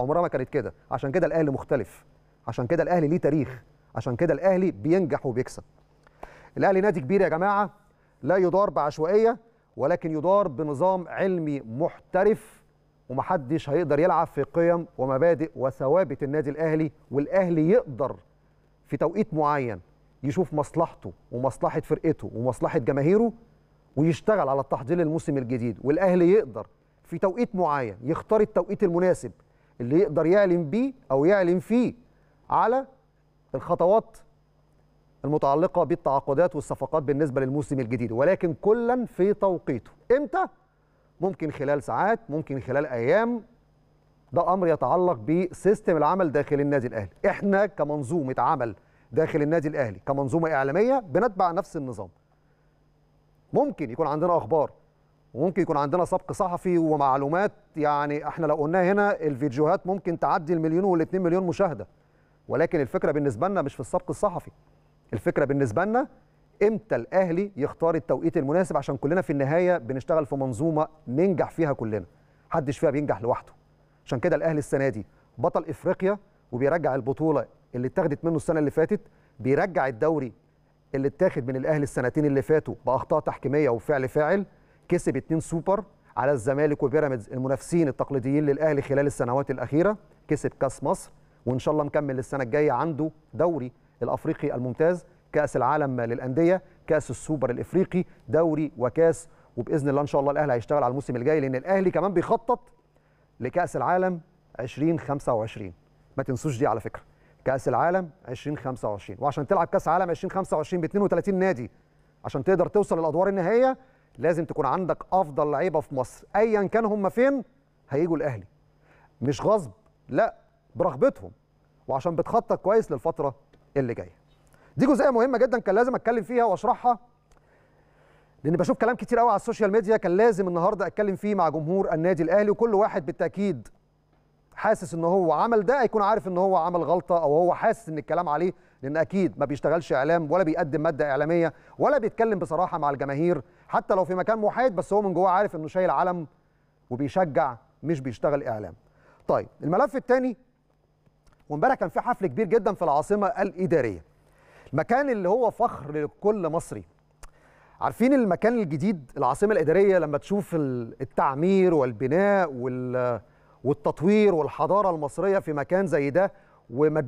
عمرها ما كانت كده عشان كده الاهلي مختلف عشان كده الاهلي ليه تاريخ عشان كده الاهلي بينجح وبيكسب الاهلي نادي كبير يا جماعه لا يدار بعشوائيه ولكن يدار بنظام علمي محترف ومحدش هيقدر يلعب في قيم ومبادئ وثوابت النادي الاهلي والاهلي يقدر في توقيت معين يشوف مصلحته ومصلحه فرقته ومصلحه جماهيره ويشتغل على التحضير للموسم الجديد والاهلي يقدر في توقيت معين يختار التوقيت المناسب اللي يقدر يعلن بيه او يعلن فيه على الخطوات المتعلقه بالتعاقدات والصفقات بالنسبه للموسم الجديد ولكن كلا في توقيته امتى ممكن خلال ساعات ممكن خلال ايام ده امر يتعلق بسيستم العمل داخل النادي الاهلي احنا كمنظومه عمل داخل النادي الاهلي كمنظومه اعلاميه بنتبع نفس النظام ممكن يكون عندنا اخبار وممكن يكون عندنا سبق صحفي ومعلومات يعني احنا لو قلناها هنا الفيديوهات ممكن تعدي المليون والاثنين مليون مشاهده ولكن الفكره بالنسبه لنا مش في السبق الصحفي الفكره بالنسبه لنا امتى الاهلي يختار التوقيت المناسب عشان كلنا في النهايه بنشتغل في منظومه ننجح فيها كلنا حدش فيها بينجح لوحده عشان كده الاهلي السنه دي بطل افريقيا وبيرجع البطوله اللي اتاخدت منه السنه اللي فاتت بيرجع الدوري اللي اتاخد من الاهلي السنتين اللي فاتوا باخطاء تحكيميه وفعل فاعل كسب اتنين سوبر على الزمالك وبيراميدز المنافسين التقليديين للاهلي خلال السنوات الاخيره كسب كاس مصر وان شاء الله مكمل للسنه الجايه عنده دوري الافريقي الممتاز كاس العالم للانديه كاس السوبر الافريقي دوري وكاس وباذن الله ان شاء الله الاهلي هيشتغل على الموسم الجاي لان الاهلي كمان بيخطط لكاس العالم 2025 ما تنسوش دي على فكره كاس العالم 2025 وعشان تلعب كاس عالم 2025 ب 32 نادي عشان تقدر توصل للادوار النهائيه لازم تكون عندك افضل لعيبه في مصر ايا كان هم فين هيجوا الاهلي مش غصب لا برغبتهم وعشان بتخطط كويس للفتره اللي جايه دي جزئيه مهمه جدا كان لازم اتكلم فيها واشرحها لان بشوف كلام كتير قوي على السوشيال ميديا كان لازم النهارده اتكلم فيه مع جمهور النادي الاهلي وكل واحد بالتاكيد حاسس ان هو عمل ده هيكون عارف ان هو عمل غلطه او هو حاسس ان الكلام عليه لان اكيد ما بيشتغلش اعلام ولا بيقدم ماده اعلاميه ولا بيتكلم بصراحه مع الجماهير حتى لو في مكان محايد بس هو من جواه عارف انه شايل علم وبيشجع مش بيشتغل اعلام. طيب الملف الثاني وامبارح كان في حفل كبير جدا في العاصمه الاداريه. المكان اللي هو فخر لكل مصري. عارفين المكان الجديد العاصمه الاداريه لما تشوف التعمير والبناء وال والتطوير والحضاره المصريه في مكان زي ده وما